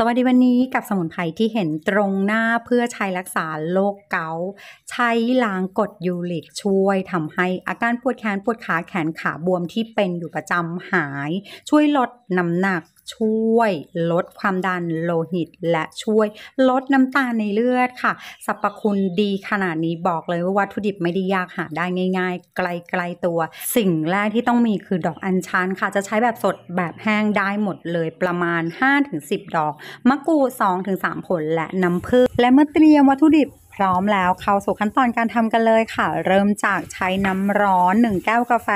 สวัสดีวันนี้กับสมุนไพรที่เห็นตรงหน้าเพื่อใช้รักษาโรคเกาต์ใช้ล้างกดยูริกช่วยทำให้อาการปวดแขนปวดขาแขนขาบวมที่เป็นอยู่ประจำหาย ช่วยลดน้ำหนักช่วยลดความดันโลหิตและช่วยลดน้ำตาลในเลือดค่ะสรรพคุณดีขนาดนี้บอกเลยว่าวัตถุดิบไม่ได้ยากหาได้ง่าย ๆ ไกลๆตัว สิ่งแรกที่ต้องมีคือดอกอัญชันค่ะจะใช้แบบสดแบบแห้งได้หมดเลยประมาณ 5-10 ดอก มะกรูด2-3 ผลและน้ำผึ้งและเมื่อเตรียมวัตถุดิบพร้อมแล้วเข้าสู่ขั้นตอนการทำกันเลยค่ะ เริ่มจากใช้น้ำร้อน 1 แก้วกาแฟ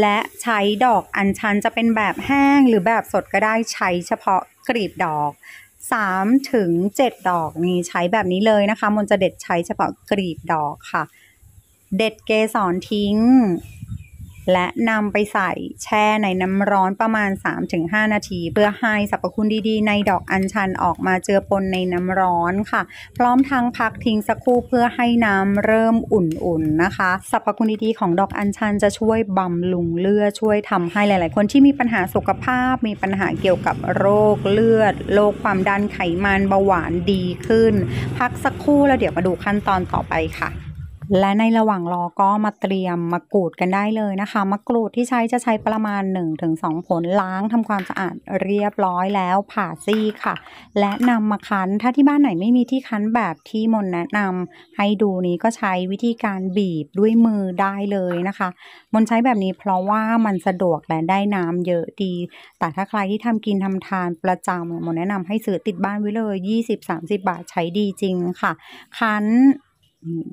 และใช้ดอกอัญชันจะเป็นแบบแห้งหรือแบบสดก็ได้ใช้เฉพาะกรีบดอก 3 ถึง 7 ดอกนี่ใช้แบบนี้เลยนะคะมันจะเด็ดใช้เฉพาะกรีบดอกค่ะ เด็ดเกสรทิ้งและนำไปใส่แช่ในน้ำร้อนประมาณ 3-5 นาที เพื่อให้สรรพคุณดีๆ ในดอกอัญชันออกมาเจือปนในน้ำร้อนค่ะ พร้อมทั้งพักทิ้งสักครู่เพื่อให้น้ำเริ่มอุ่นๆนะคะสรรพคุณดีๆ ของดอกอัญชันจะช่วยบำรุงเลือดช่วยทำให้หลายๆ คนที่มีปัญหาสุขภาพมีปัญหาเกี่ยวกับโรคเลือด โรคความดันไขมันเบาหวานดีขึ้น พักสักครู่แล้วเดี๋ยวมาดูขั้นตอนต่อไปค่ะและในระหว่างรอก็มาเตรียมมากรูดกันได้เลยนะคะมากรูดที่ใช้จะใช้ประมาณ1-2 ผลล้างทำความสะอาดเรียบร้อยแล้วผ่าซี่ค่ะ และนำมาคั้นถ้าที่บ้านไหนไม่มีที่คั้นแบบที่มนแนะนำให้ดูนี้ก็ใช้วิธีการบีบด้วยมือได้เลยนะคะ มนใช้แบบนี้เพราะว่ามันสะดวกและได้น้ำเยอะดี แต่ถ้าใครที่ทำกินทำทานประจำมนแนะนำให้ซื้อติดบ้านไว้เลย20-30 บาทใช้ดีจริงค่ะคั้น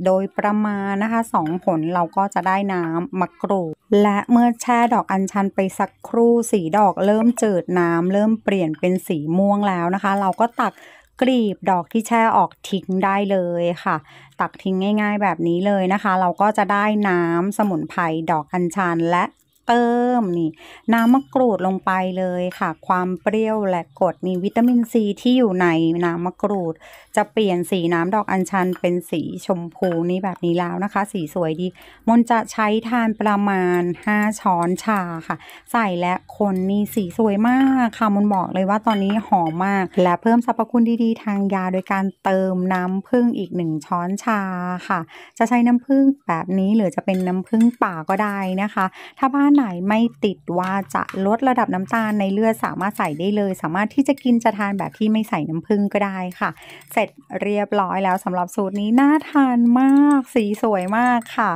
โดยประมาณนะคะสองผลเราก็จะได้น้ำมะกรูดและเมื่อแช่ดอกอัญชันไปสักครู่สีดอก เริ่มจืดน้ำเริ่มเปลี่ยนเป็นสีม่วงแล้วนะคะ เราก็ตักกรีบดอกที่แช่ออกทิ้งได้เลยค่ะ ตักทิ้งง่ายๆ แบบนี้เลยนะคะ เราก็จะได้น้ำสมุนไพรดอกอัญชันและเติมนี่ น้ำมะกรูดลงไปเลยค่ะ ความเปรี้ยวและกรดนี่วิตามินซีที่อยู่ในน้ำมะกรูดจะเปลี่ยนสีน้ำดอกอัญชันเป็นสีชมพูนี่แบบนี้แล้วนะคะ สีสวยดี มนจะใช้ทานประมาณ 5 ช้อนชาค่ะ ใส่และคนนี่สีสวยมากค่ะมนบอกเลยว่าตอนนี้หอมมากและเพิ่มสรรพคุณดี ๆ ทางยาโดยการเติมน้ำผึ้งอีกหนึ่งช้อนชาค่ะ จะใช้น้ำผึ้งแบบนี้หรือจะเป็นน้ำผึ้งป่าก็ได้นะคะ ถ้าบ้านไหนไม่ติดว่าจะลดระดับน้ำตาลในเลือดสามารถใส่ได้เลย สามารถที่จะกินจะทานแบบที่ไม่ใส่น้ำผึ้งก็ได้ค่ะ เสร็จเรียบร้อยแล้วสำหรับสูตรนี้น่าทานมาก สีสวยมากค่ะ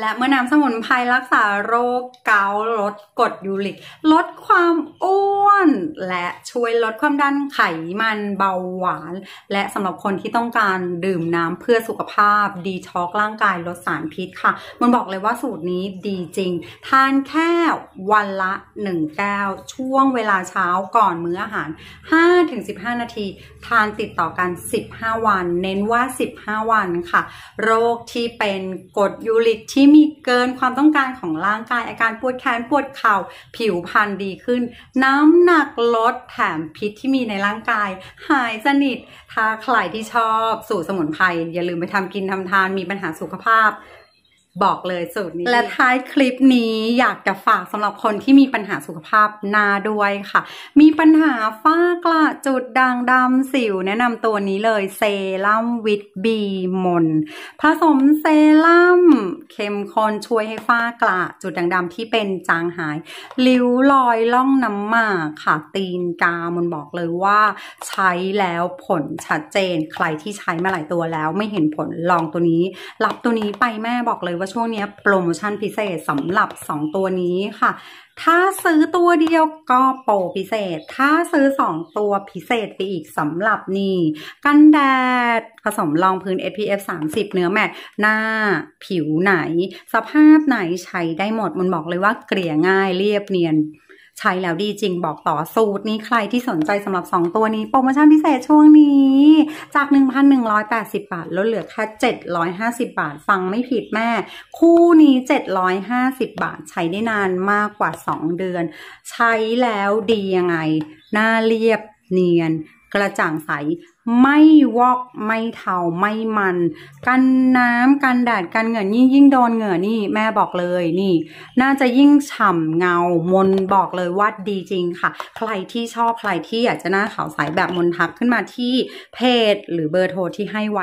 และเมื่อน้ำสมุนไพรรักษาโรคเกาต์ลดกรดยูริก ลดความอ้วน และช่วยลดความดันไขมันเบาหวาน และสำหรับคนที่ต้องการดื่มน้ำเพื่อสุขภาพ ดีช็อกร่างกายลดสารพิษค่ะ มันบอกเลยว่าสูตรนี้ดีจริง ทานแค่วันละ 1 แก้ว ช่วงเวลาเช้าก่อนมื้ออาหาร 5-15 นาที ทานติดต่อกัน 15 วัน เน้นว่า 15 วันค่ะ โรคที่เป็นกรดยูริกที่ที่มีเกินความต้องการของร่างกายอาการปวดแขนปวดเข่าผิวพรรณดีขึ้นน้ำหนักลดแถมพิษที่มีในร่างกาย หายสนิทถ้าใครที่ชอบสูตรสมุนไพรอย่าลืมไปทำกินทำทานมีปัญหาสุขภาพบอกเลยสูตรนี้และท้ายคลิปนี้อยากจะฝากสำหรับคนที่มีปัญหาสุขภาพหน้าด้วยค่ะ มีปัญหาฝ้ากระจุดด่างดำสิว แนะนำตัวนี้เลยเซรั่มวิตบีมนผสมเซรั่มเข้มข้นช่วยให้ฝ้ากระจุดด่างดำที่เป็นจางหายริ้วรอยล่องน้ำหมากค่ะ ตีนกามันบอกเลยว่าใช้แล้วผลชัดเจนใครที่ใช้มาหลายตัวแล้วไม่เห็นผลลองตัวนี้ รับตัวนี้ไปแม่บอกเลยว่าช่วงนี้โปรโมชั่นพิเศษสำหรับ2ตัวนี้ค่ะ ถ้าซื้อตัวเดียวก็โปรพิเศษ ถ้าซื้อ2ตัวพิเศษไปอีกสำหรับนี่ กันแดดผสมรองพื้น SPF 30 เนื้อแมตหน้าผิวไหน สภาพไหนใช้ได้หมดมันบอกเลยว่าเกลี่ยง่ายเรียบเนียนใช้แล้วดีจริงบอกต่อสูตรนี้ใครที่สนใจสำหรับ 2 ตัวนี้ โปรโมชั่นพิเศษช่วงนี้ จาก 1,180 บาท ลดเหลือแค่750 บาทฟังไม่ผิดแม่ คู่นี้ 750 บาทใช้ได้นานมากกว่า 2 เดือน ใช้แล้วดียังไงหน้าเรียบเนียนกระจ่างใสไม่วอกไม่เทาไม่มัน กันน้ำกันแดดกันเหงื่อยิ่งยิ่งโดนเหงื่อนี่แม่บอกเลยนี่ น่าจะยิ่งฉ่ำเงามนบอกเลยว่าดีจริงค่ะ ใครที่ชอบใครที่อยากจะหน้าขาวใสแบบมนทักขึ้นมาที่เพจหรือเบอร์โทรที่ให้ไว้